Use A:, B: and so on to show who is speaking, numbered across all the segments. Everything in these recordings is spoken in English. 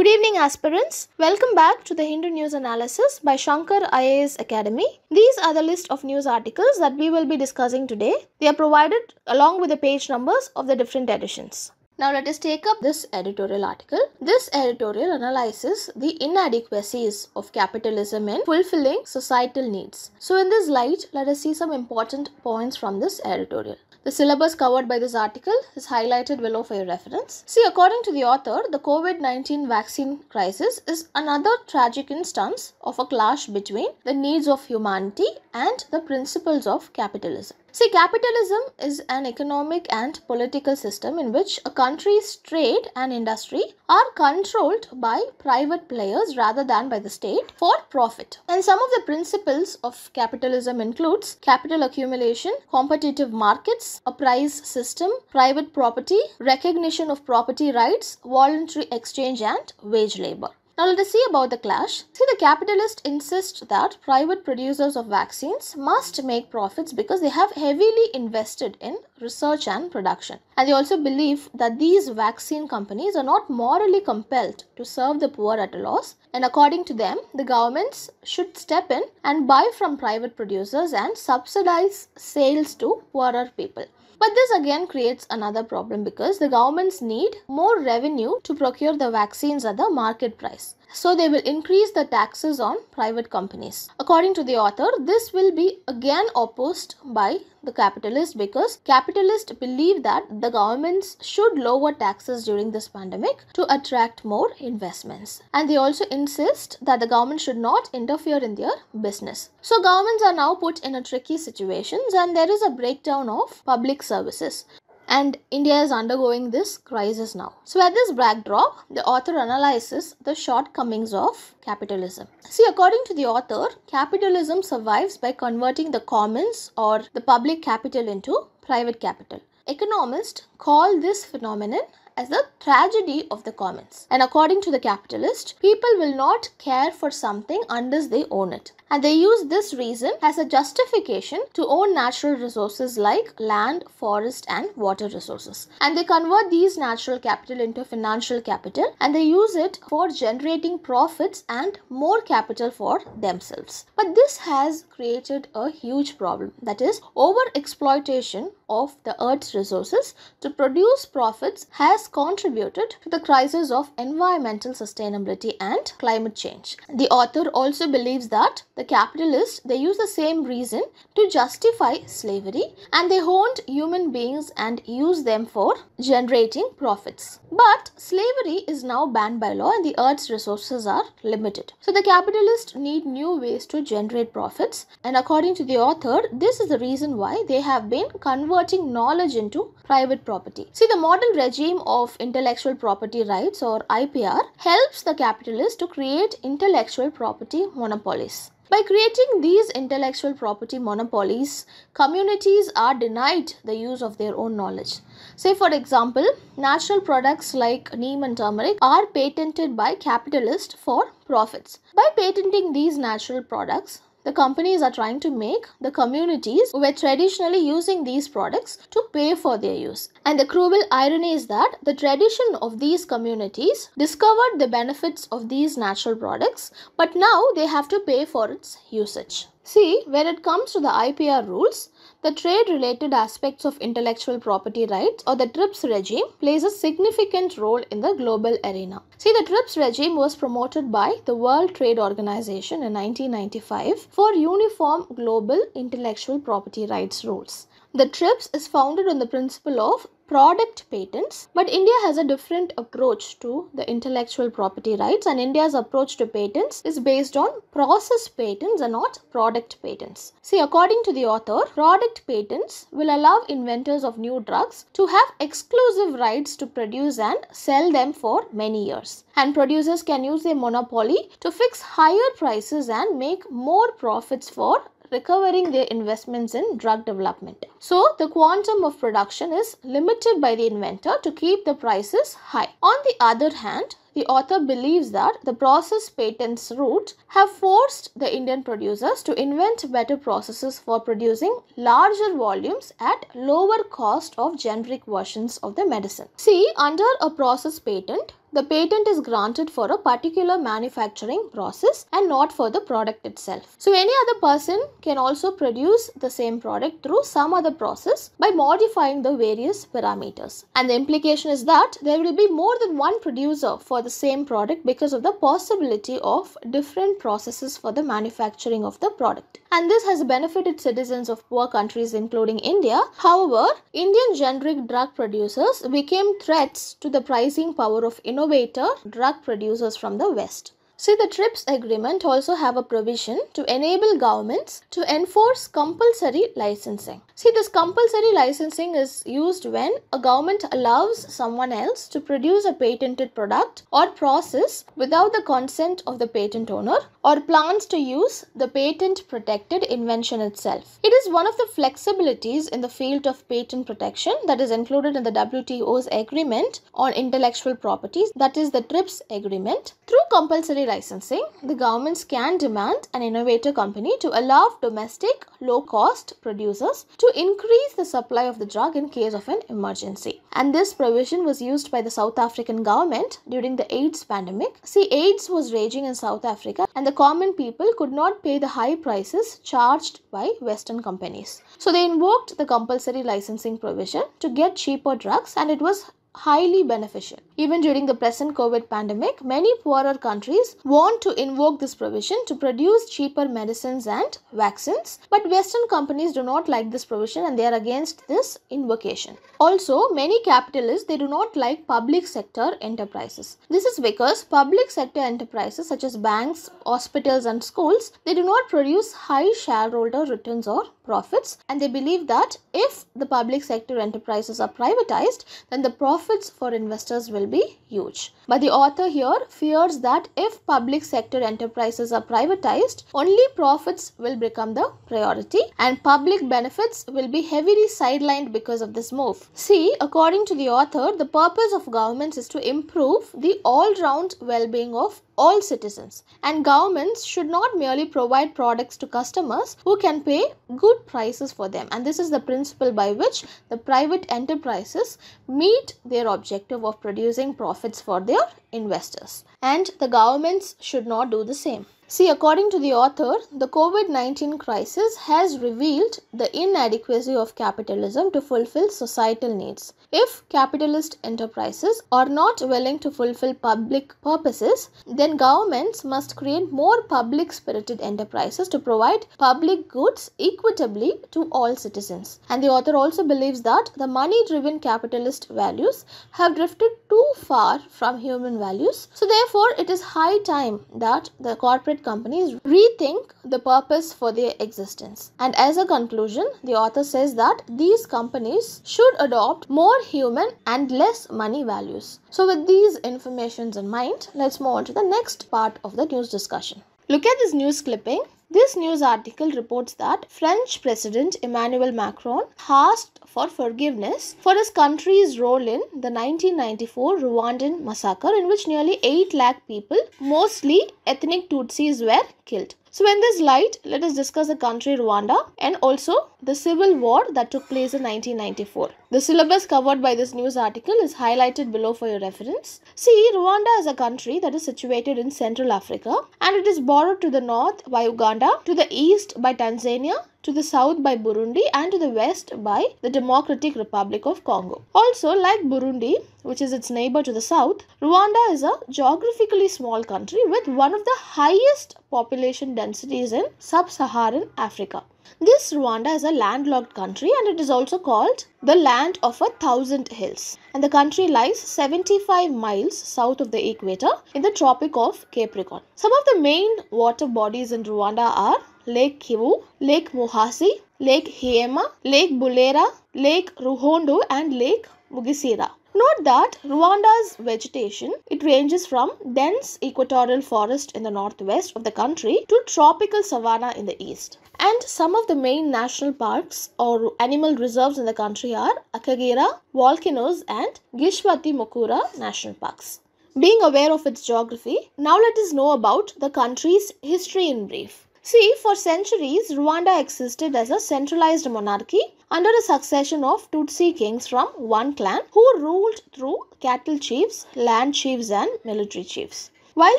A: Good evening aspirants. Welcome back to the Hindu News Analysis by Shankar IAS Academy. These are the list of news articles that we will be discussing today. They are provided along with the page numbers of the different editions. Now let us take up this editorial article. This editorial analyzes the inadequacies of capitalism in fulfilling societal needs. So in this light, let us see some important points from this editorial. The syllabus covered by this article is highlighted below for your reference. See, according to the author, the COVID 19 vaccine crisis is another tragic instance of a clash between the needs of humanity and the principles of capitalism. See, capitalism is an economic and political system in which a country's trade and industry are controlled by private players rather than by the state for profit. And some of the principles of capitalism includes capital accumulation, competitive markets, a price system, private property, recognition of property rights, voluntary exchange and wage labor. Now let us see about the clash. See the capitalists insist that private producers of vaccines must make profits because they have heavily invested in research and production. And they also believe that these vaccine companies are not morally compelled to serve the poor at a loss. And according to them, the governments should step in and buy from private producers and subsidize sales to poorer people. But this again creates another problem because the governments need more revenue to procure the vaccines at the market price so they will increase the taxes on private companies. According to the author, this will be again opposed by the capitalists because capitalists believe that the governments should lower taxes during this pandemic to attract more investments. And they also insist that the government should not interfere in their business. So governments are now put in a tricky situations and there is a breakdown of public services and India is undergoing this crisis now. So, at this backdrop, the author analyzes the shortcomings of capitalism. See, according to the author, capitalism survives by converting the commons or the public capital into private capital. Economists call this phenomenon as the tragedy of the commons. And according to the capitalist, people will not care for something unless they own it. And they use this reason as a justification to own natural resources like land, forest, and water resources. And they convert these natural capital into financial capital and they use it for generating profits and more capital for themselves. But this has created a huge problem that is, over exploitation of the earth's resources to produce profits has contributed to the crisis of environmental sustainability and climate change. The author also believes that the capitalists they use the same reason to justify slavery and they honed human beings and use them for generating profits. But slavery is now banned by law and the earth's resources are limited. So the capitalists need new ways to generate profits and according to the author this is the reason why they have been converted converting knowledge into private property. See, the modern regime of intellectual property rights or IPR helps the capitalist to create intellectual property monopolies. By creating these intellectual property monopolies, communities are denied the use of their own knowledge. Say, for example, natural products like neem and turmeric are patented by capitalists for profits. By patenting these natural products, the companies are trying to make the communities who were traditionally using these products to pay for their use. And the cruel irony is that the tradition of these communities discovered the benefits of these natural products, but now they have to pay for its usage. See, when it comes to the IPR rules, the trade-related aspects of intellectual property rights or the TRIPS regime plays a significant role in the global arena. See, the TRIPS regime was promoted by the World Trade Organization in 1995 for uniform global intellectual property rights rules. The TRIPS is founded on the principle of product patents, but India has a different approach to the intellectual property rights, and India's approach to patents is based on process patents and not product patents. See, according to the author, product patents will allow inventors of new drugs to have exclusive rights to produce and sell them for many years. And producers can use their monopoly to fix higher prices and make more profits for recovering their investments in drug development. So the quantum of production is limited by the inventor to keep the prices high. On the other hand, the author believes that the process patents route have forced the Indian producers to invent better processes for producing larger volumes at lower cost of generic versions of the medicine. See, under a process patent, the patent is granted for a particular manufacturing process and not for the product itself. So any other person can also produce the same product through some other process by modifying the various parameters. And the implication is that there will be more than one producer for the same product because of the possibility of different processes for the manufacturing of the product. And this has benefited citizens of poor countries including India. However, Indian generic drug producers became threats to the pricing power of innovation innovator drug producers from the West. See the TRIPS agreement also have a provision to enable governments to enforce compulsory licensing. See this compulsory licensing is used when a government allows someone else to produce a patented product or process without the consent of the patent owner or plans to use the patent protected invention itself. It is one of the flexibilities in the field of patent protection that is included in the WTO's agreement on intellectual properties that is the TRIPS agreement. Through compulsory licensing, the governments can demand an innovator company to allow domestic low cost producers to increase the supply of the drug in case of an emergency. And this provision was used by the South African government during the AIDS pandemic. See, AIDS was raging in South Africa, and the common people could not pay the high prices charged by Western companies. So they invoked the compulsory licensing provision to get cheaper drugs, and it was highly beneficial. Even during the present COVID pandemic, many poorer countries want to invoke this provision to produce cheaper medicines and vaccines, but Western companies do not like this provision and they are against this invocation. Also, many capitalists they do not like public sector enterprises. This is because public sector enterprises such as banks, hospitals and schools, they do not produce high shareholder returns or profits and they believe that if the public sector enterprises are privatized, then the profit profits for investors will be huge. But the author here fears that if public sector enterprises are privatized, only profits will become the priority and public benefits will be heavily sidelined because of this move. See, according to the author, the purpose of governments is to improve the all round well being of all citizens and governments should not merely provide products to customers who can pay good prices for them and this is the principle by which the private enterprises meet their objective of producing profits for their investors and the governments should not do the same See, according to the author, the COVID 19 crisis has revealed the inadequacy of capitalism to fulfill societal needs. If capitalist enterprises are not willing to fulfill public purposes, then governments must create more public spirited enterprises to provide public goods equitably to all citizens. And the author also believes that the money driven capitalist values have drifted too far from human values. So, therefore, it is high time that the corporate private companies rethink the purpose for their existence. And as a conclusion, the author says that these companies should adopt more human and less money values. So, with these informations in mind, let's move on to the next part of the news discussion. Look at this news clipping this news article reports that French President Emmanuel Macron asked for forgiveness for his country's role in the 1994 Rwandan massacre in which nearly 8 lakh people, mostly ethnic Tutsis, were killed. So in this light, let us discuss the country Rwanda and also the civil war that took place in 1994. The syllabus covered by this news article is highlighted below for your reference. See, Rwanda is a country that is situated in Central Africa and it is bordered to the north by Uganda, to the east by Tanzania, to the south by Burundi and to the west by the Democratic Republic of Congo. Also, like Burundi, which is its neighbor to the south, Rwanda is a geographically small country with one of the highest population densities in sub Saharan Africa. This Rwanda is a landlocked country and it is also called the land of a thousand hills. And the country lies 75 miles south of the equator in the Tropic of Capricorn. Some of the main water bodies in Rwanda are Lake Kivu, Lake Muhasi, Lake Hiema, Lake Bulera, Lake Ruhondo, and Lake Mugisira. Note that Rwanda's vegetation, it ranges from dense equatorial forest in the northwest of the country to tropical savanna in the east. And some of the main national parks or animal reserves in the country are Akagera, Volcanoes and Gishwati Mukura National Parks. Being aware of its geography, now let us know about the country's history in brief. See, for centuries, Rwanda existed as a centralized monarchy under a succession of Tutsi kings from one clan who ruled through cattle chiefs, land chiefs, and military chiefs. While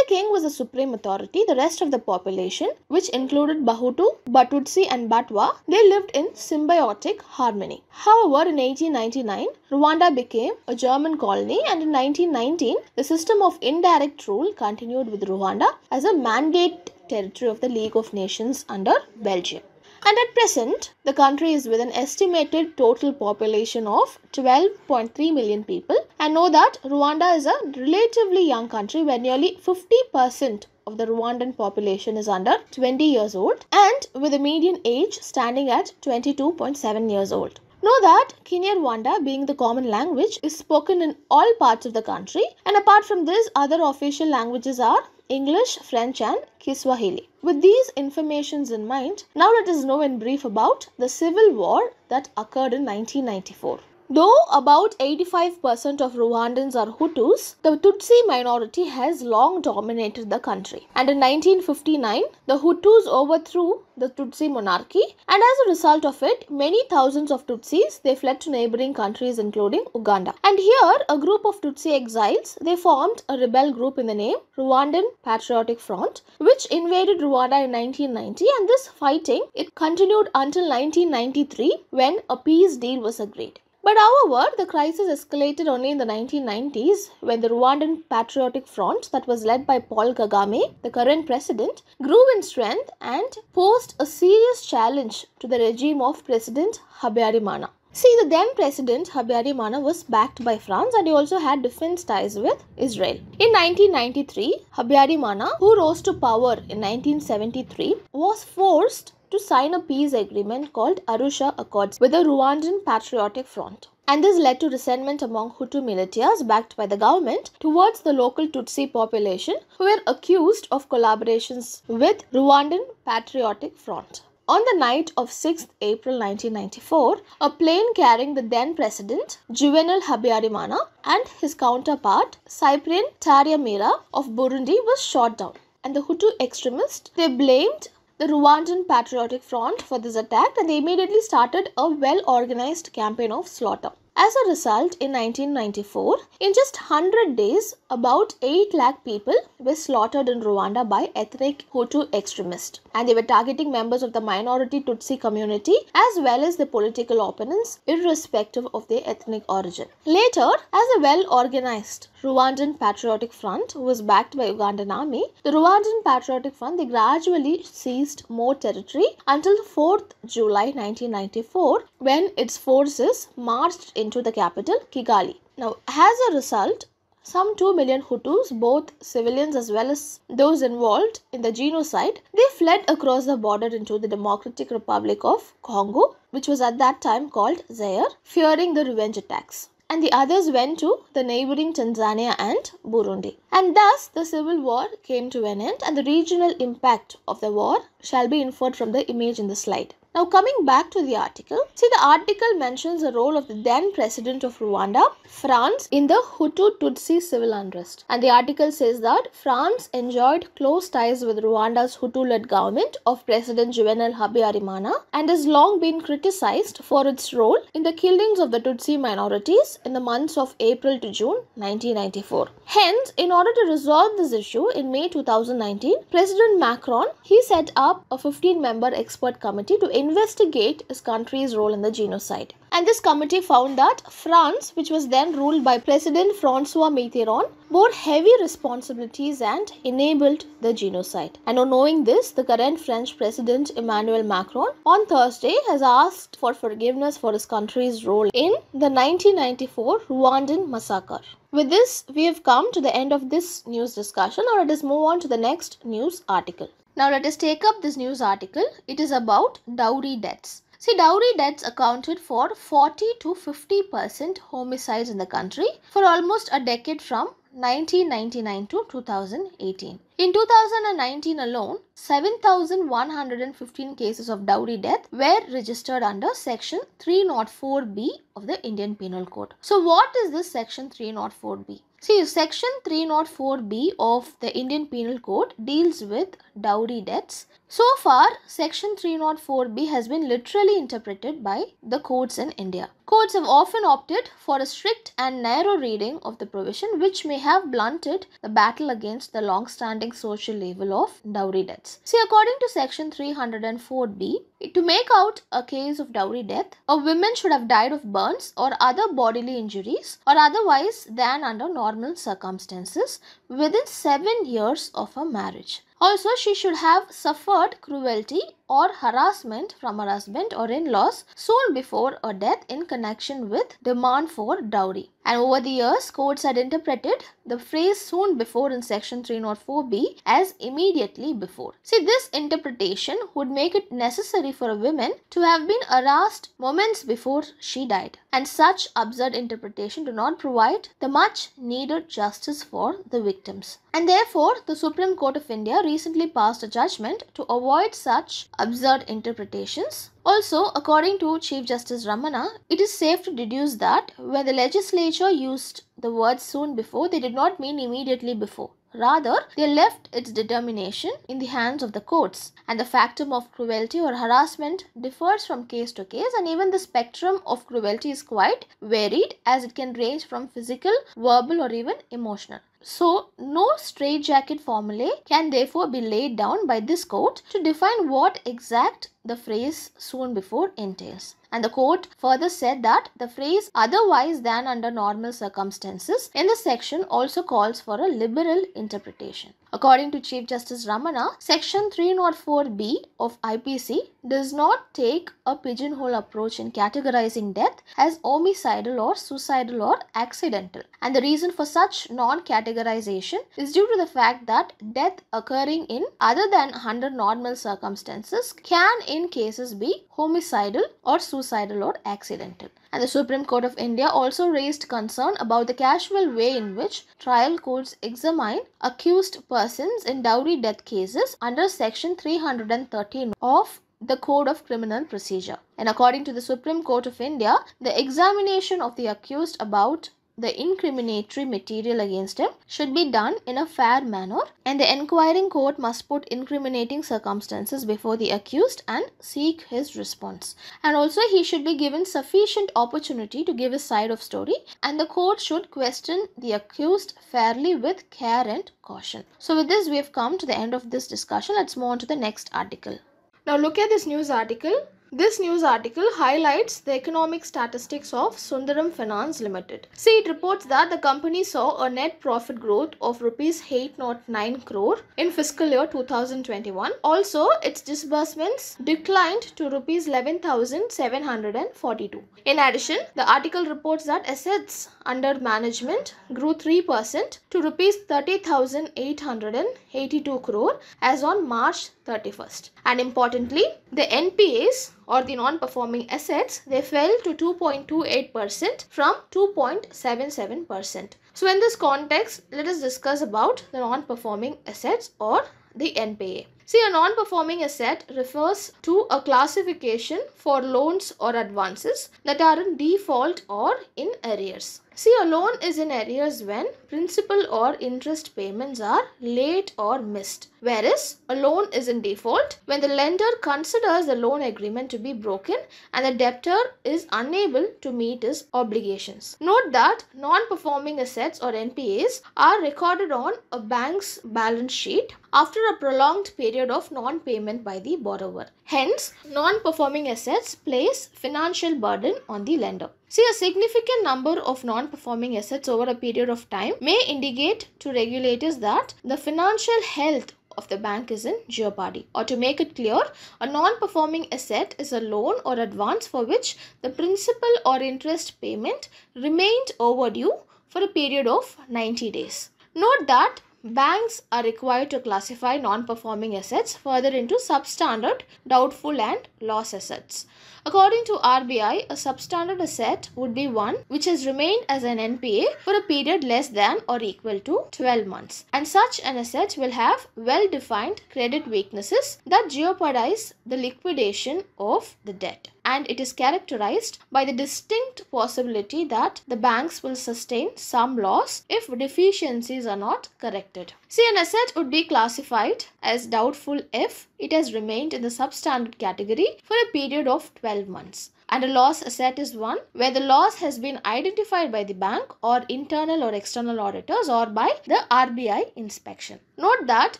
A: the king was the supreme authority, the rest of the population, which included Bahutu, Batutsi, and Batwa, they lived in symbiotic harmony. However, in 1899, Rwanda became a German colony, and in 1919, the system of indirect rule continued with Rwanda as a mandate territory of the League of Nations under Belgium. And at present, the country is with an estimated total population of 12.3 million people. And know that Rwanda is a relatively young country where nearly 50% of the Rwandan population is under 20 years old and with a median age standing at 22.7 years old. Know that Kinyarwanda, being the common language, is spoken in all parts of the country, and apart from this, other official languages are English, French and Kiswahili. With these informations in mind, now let us know in brief about the civil war that occurred in 1994. Though about 85% of Rwandans are Hutus, the Tutsi minority has long dominated the country. And in 1959, the Hutus overthrew the Tutsi monarchy, and as a result of it, many thousands of Tutsis they fled to neighboring countries including Uganda. And here, a group of Tutsi exiles they formed a rebel group in the name Rwandan Patriotic Front, which invaded Rwanda in 1990, and this fighting it continued until 1993 when a peace deal was agreed. But however, the crisis escalated only in the 1990s when the Rwandan Patriotic Front, that was led by Paul Kagame, the current president, grew in strength and posed a serious challenge to the regime of President Habyarimana. See, the then president Habyarimana was backed by France and he also had defense ties with Israel. In 1993, Habyarimana, who rose to power in 1973, was forced to sign a peace agreement called Arusha Accords with the Rwandan Patriotic Front. And this led to resentment among Hutu militias backed by the government towards the local Tutsi population who were accused of collaborations with Rwandan Patriotic Front. On the night of 6 April 1994, a plane carrying the then president Juvenal Habyarimana and his counterpart Cyprien Taryamira of Burundi was shot down. And the Hutu extremists they blamed the Rwandan Patriotic Front for this attack and they immediately started a well organized campaign of slaughter. As a result, in 1994, in just 100 days, about 8 lakh people were slaughtered in Rwanda by ethnic Hutu extremists. And they were targeting members of the minority Tutsi community as well as the political opponents, irrespective of their ethnic origin. Later, as a well organized Rwandan Patriotic Front was backed by Ugandan army, the Rwandan Patriotic Front they gradually seized more territory until 4th July 1994 when its forces marched in into the capital Kigali. Now, as a result, some 2 million Hutus, both civilians as well as those involved in the genocide, they fled across the border into the Democratic Republic of Congo, which was at that time called Zaire, fearing the revenge attacks. And the others went to the neighboring Tanzania and Burundi. And thus, the civil war came to an end, and the regional impact of the war shall be inferred from the image in the slide. Now, coming back to the article, see the article mentions the role of the then president of Rwanda, France, in the Hutu Tutsi civil unrest. And the article says that France enjoyed close ties with Rwanda's Hutu led government of President Juvenal Habyarimana and has long been criticized for its role in the killings of the Tutsi minorities in the months of April to June 1994. Hence, in order to resolve this issue in May 2019, President Macron he set up a 15 member expert committee to investigate his country's role in the genocide. And this committee found that France, which was then ruled by President Francois Mitterrand, bore heavy responsibilities and enabled the genocide. And on knowing this, the current French President Emmanuel Macron on Thursday has asked for forgiveness for his country's role in the 1994 Rwandan massacre. With this, we have come to the end of this news discussion. or let us move on to the next news article. Now let us take up this news article. It is about dowry deaths. See, dowry deaths accounted for 40 to 50 percent homicides in the country for almost a decade from 1999 to 2018. In 2019 alone, 7,115 cases of dowry death were registered under Section 304B of the Indian Penal Code. So, what is this Section 304B? See, section 304B of the Indian Penal Code deals with dowry debts so far, Section 304B has been literally interpreted by the courts in India. Courts have often opted for a strict and narrow reading of the provision, which may have blunted the battle against the long standing social level of dowry debts. See, according to Section 304B, to make out a case of dowry death, a woman should have died of burns or other bodily injuries or otherwise than under normal circumstances within seven years of her marriage. Also, she should have suffered cruelty or harassment from her husband or in laws soon before her death in connection with demand for dowry. And over the years, courts had interpreted the phrase soon before in section 304b as immediately before. See, this interpretation would make it necessary for a woman to have been harassed moments before she died. And such absurd interpretation do not provide the much needed justice for the victims. And therefore, the Supreme Court of India recently passed a judgment to avoid such absurd interpretations. Also, according to Chief Justice Ramana, it is safe to deduce that when the legislature used the word soon before, they did not mean immediately before. Rather, they left its determination in the hands of the courts, and the factum of cruelty or harassment differs from case to case, and even the spectrum of cruelty is quite varied as it can range from physical, verbal, or even emotional. So, no straitjacket formulae can therefore be laid down by this court to define what exact the phrase soon before entails. And the court further said that the phrase otherwise than under normal circumstances in the section also calls for a liberal interpretation. According to Chief Justice Ramana, Section 304B of IPC does not take a pigeonhole approach in categorizing death as homicidal or suicidal or accidental. And the reason for such non categorization is due to the fact that death occurring in other than under normal circumstances can, in cases, be homicidal or suicidal or accidental and the Supreme Court of India also raised concern about the casual way in which trial courts examine accused persons in dowry death cases under Section 313 of the Code of Criminal Procedure. And according to the Supreme Court of India, the examination of the accused about the incriminatory material against him should be done in a fair manner and the inquiring court must put incriminating circumstances before the accused and seek his response. And also he should be given sufficient opportunity to give his side of story and the court should question the accused fairly with care and caution. So with this we have come to the end of this discussion. Let's move on to the next article. Now look at this news article this news article highlights the economic statistics of Sundaram Finance Limited. See, it reports that the company saw a net profit growth of rupees 809 crore in fiscal year 2021. Also, its disbursements declined to rupees 11742. In addition, the article reports that assets under management grew 3% to rupees 30,882 crore as on March 31st. And importantly, the NPAs or the non-performing assets, they fell to 2.28% from 2.77%. So in this context, let us discuss about the non-performing assets or the NPA. See, a non-performing asset refers to a classification for loans or advances that are in default or in arrears. See, a loan is in arrears when principal or interest payments are late or missed, whereas a loan is in default when the lender considers the loan agreement to be broken and the debtor is unable to meet his obligations. Note that non performing assets or NPAs are recorded on a bank's balance sheet after a prolonged period of non payment by the borrower. Hence, non performing assets place financial burden on the lender. See, a significant number of non-performing assets over a period of time may indicate to regulators that the financial health of the bank is in jeopardy. Or to make it clear, a non-performing asset is a loan or advance for which the principal or interest payment remained overdue for a period of 90 days. Note that banks are required to classify non-performing assets further into substandard, doubtful and loss assets. According to RBI, a substandard asset would be one which has remained as an NPA for a period less than or equal to 12 months. And such an asset will have well defined credit weaknesses that jeopardize the liquidation of the debt and it is characterized by the distinct possibility that the banks will sustain some loss if deficiencies are not corrected. See, an asset would be classified as doubtful if it has remained in the substandard category for a period of 12 months and a loss asset is one where the loss has been identified by the bank or internal or external auditors or by the RBI inspection. Note that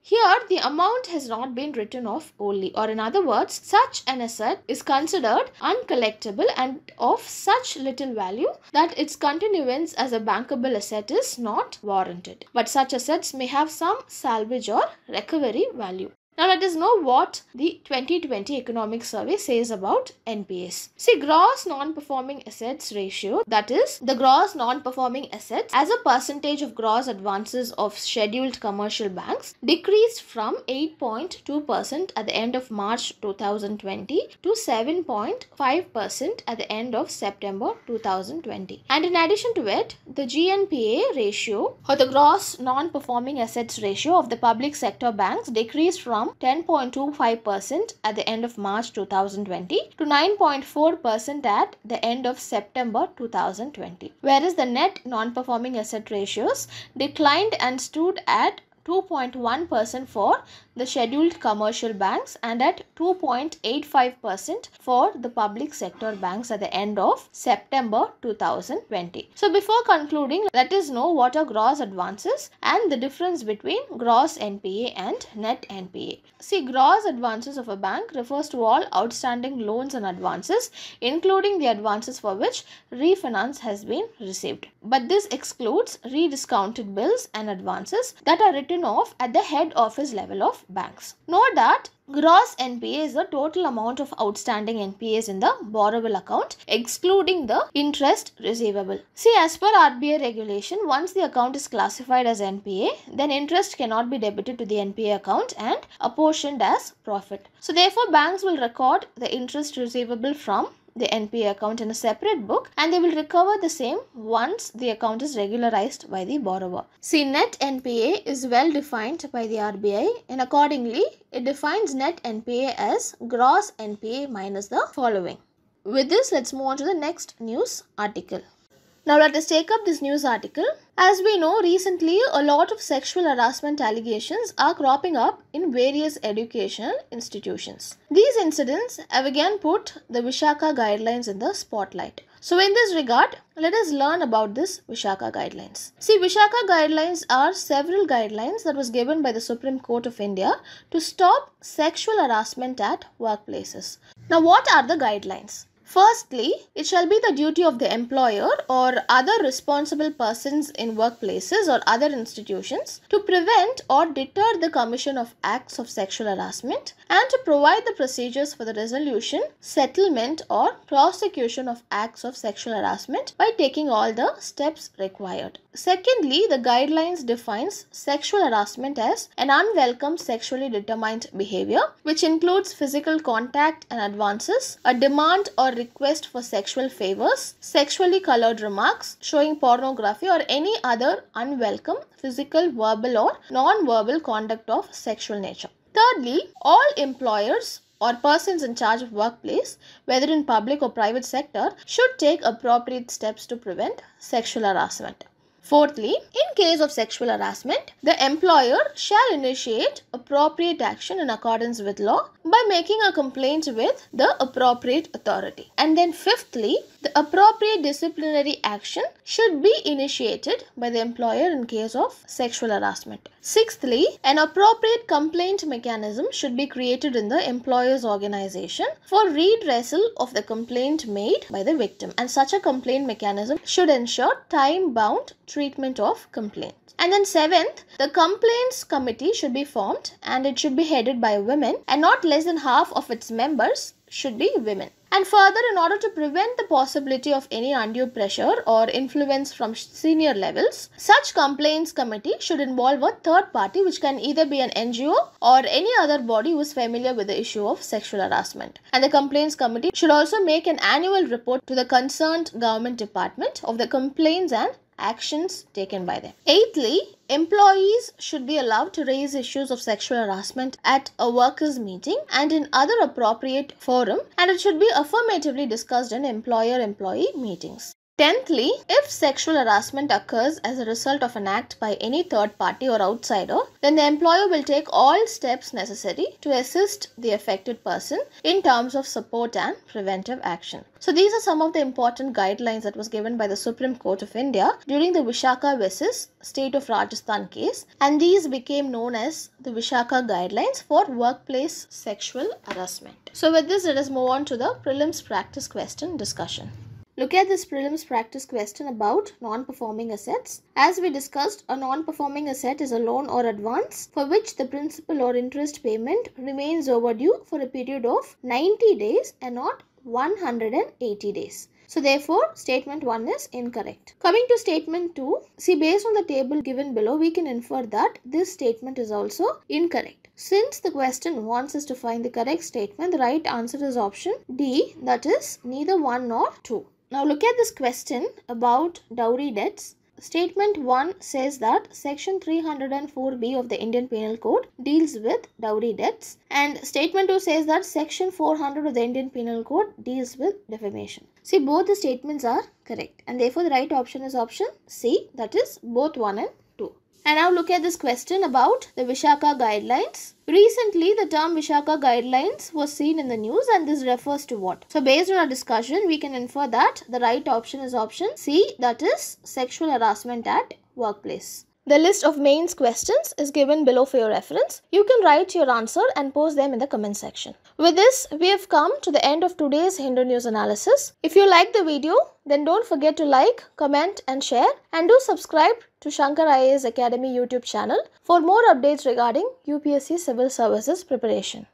A: here the amount has not been written off only or in other words such an asset is considered uncollectible and of such little value that its continuance as a bankable asset is not warranted. But such assets may have some salvage or recovery value. Now let us know what the 2020 economic survey says about NPAs. See gross non-performing assets ratio that is the gross non-performing assets as a percentage of gross advances of scheduled commercial banks decreased from 8.2% at the end of March 2020 to 7.5% at the end of September 2020. And in addition to it, the GNPA ratio or the gross non-performing assets ratio of the public sector banks decreased from from 10.25% at the end of March 2020 to 9.4% at the end of September 2020. Whereas the net non-performing asset ratios declined and stood at 2.1% for the scheduled commercial banks and at 2.85% for the public sector banks at the end of September 2020. So before concluding, let us know what are gross advances and the difference between gross NPA and net NPA. See, gross advances of a bank refers to all outstanding loans and advances, including the advances for which refinance has been received but this excludes rediscounted bills and advances that are written off at the head office level of banks. Note that gross NPA is the total amount of outstanding NPAs in the borrowable account excluding the interest receivable. See as per RBI regulation once the account is classified as NPA then interest cannot be debited to the NPA account and apportioned as profit. So therefore banks will record the interest receivable from the NPA account in a separate book and they will recover the same once the account is regularized by the borrower. See, net NPA is well defined by the RBI and accordingly, it defines net NPA as gross NPA minus the following. With this, let's move on to the next news article. Now let us take up this news article. As we know, recently a lot of sexual harassment allegations are cropping up in various educational institutions. These incidents have again put the Vishaka guidelines in the spotlight. So, in this regard, let us learn about this Vishaka guidelines. See, Vishaka guidelines are several guidelines that was given by the Supreme Court of India to stop sexual harassment at workplaces. Now, what are the guidelines? Firstly, it shall be the duty of the employer or other responsible persons in workplaces or other institutions to prevent or deter the commission of acts of sexual harassment and to provide the procedures for the resolution, settlement, or prosecution of acts of sexual harassment by taking all the steps required. Secondly, the guidelines defines sexual harassment as an unwelcome sexually determined behavior which includes physical contact and advances, a demand or request for sexual favors, sexually colored remarks, showing pornography, or any other unwelcome physical, verbal, or non verbal conduct of sexual nature. Thirdly, all employers or persons in charge of workplace, whether in public or private sector, should take appropriate steps to prevent sexual harassment. Fourthly, in case of sexual harassment, the employer shall initiate appropriate action in accordance with law by making a complaint with the appropriate authority. And then fifthly, the appropriate disciplinary action should be initiated by the employer in case of sexual harassment. Sixthly, an appropriate complaint mechanism should be created in the employer's organization for redressal of the complaint made by the victim and such a complaint mechanism should ensure time-bound treatment of complaints. And then seventh, the complaints committee should be formed and it should be headed by women and not less less than half of its members should be women. And further, in order to prevent the possibility of any undue pressure or influence from senior levels, such complaints committee should involve a third party which can either be an NGO or any other body who is familiar with the issue of sexual harassment. And the complaints committee should also make an annual report to the concerned government department of the complaints and actions taken by them. Eighthly, employees should be allowed to raise issues of sexual harassment at a workers' meeting and in other appropriate forum, and it should be affirmatively discussed in employer employee meetings. Tenthly, if sexual harassment occurs as a result of an act by any third party or outsider, then the employer will take all steps necessary to assist the affected person in terms of support and preventive action. So these are some of the important guidelines that was given by the Supreme Court of India during the Vishaka versus State of Rajasthan case and these became known as the Vishaka guidelines for workplace sexual harassment. So with this let us move on to the prelims practice question discussion. Look at this prelims practice question about non-performing assets. As we discussed, a non-performing asset is a loan or advance for which the principal or interest payment remains overdue for a period of 90 days and not 180 days. So therefore, statement 1 is incorrect. Coming to statement 2, see based on the table given below, we can infer that this statement is also incorrect. Since the question wants us to find the correct statement, the right answer is option D, that is neither 1 nor 2. Now look at this question about dowry debts. Statement 1 says that section 304B of the Indian Penal Code deals with dowry debts and statement 2 says that section 400 of the Indian Penal Code deals with defamation. See both the statements are correct and therefore the right option is option C that is both 1 and to. And now look at this question about the Vishaka guidelines. Recently, the term Vishaka guidelines was seen in the news and this refers to what? So, based on our discussion, we can infer that the right option is option C that is sexual harassment at workplace. The list of mains questions is given below for your reference. You can write your answer and post them in the comment section. With this, we have come to the end of today's Hindu news analysis. If you like the video, then don't forget to like, comment and share and do subscribe to Shankar IAS Academy YouTube channel for more updates regarding UPSC Civil Services preparation.